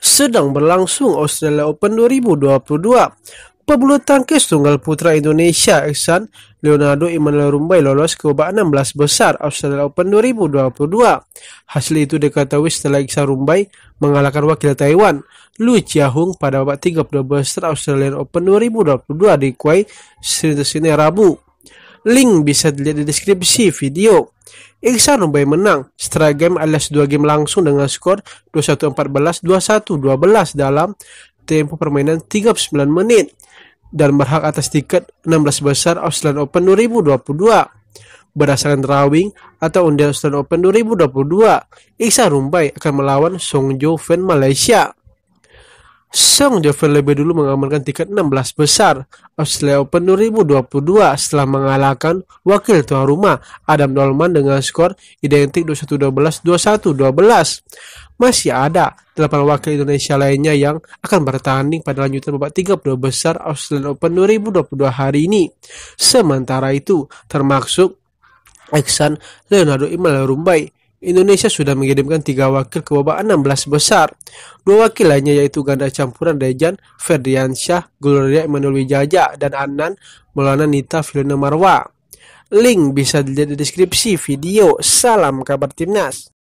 sedang berlangsung Australia Open 2022. Pebulu tangkis tunggal putra Indonesia Iksan Leonardo Immanuel Rumbai lolos ke babak 16 besar Australia Open 2022. Hasil itu diketahui setelah Iksan Rumbai mengalahkan wakil Taiwan Lu Jiahong pada babak 32 besar Australian Open 2022 di Kuwait Senin Rabu. Link bisa dilihat di deskripsi video. Iksan Ubay menang setelah game alias dua game langsung dengan skor 21-14, 21-12 dalam tempo permainan 39 menit dan berhak atas tiket 16 besar Australian Open 2022 berdasarkan drawing atau undian Australian Open 2022. Iksan Rumbai akan melawan Song Jo Fen Malaysia. Song Jovel lebih dulu mengamankan tiket 16 besar Australia Open 2022 setelah mengalahkan wakil tuan rumah Adam Dolman dengan skor identik 21-12, 21-12. Masih ada 8 wakil Indonesia lainnya yang akan bertanding pada lanjutan babak 32 besar Australia Open 2022 hari ini. Sementara itu, termasuk Eksan Leonardo Imal Rumbai Indonesia sudah mengirimkan tiga wakil ke babak 16 besar. Dua wakil lainnya yaitu ganda campuran Dejan Ferdiansyah, Gloria Emanuel Wijaja, dan Anan Maulana Nita Filona Marwa. Link bisa dilihat di deskripsi video. Salam kabar timnas.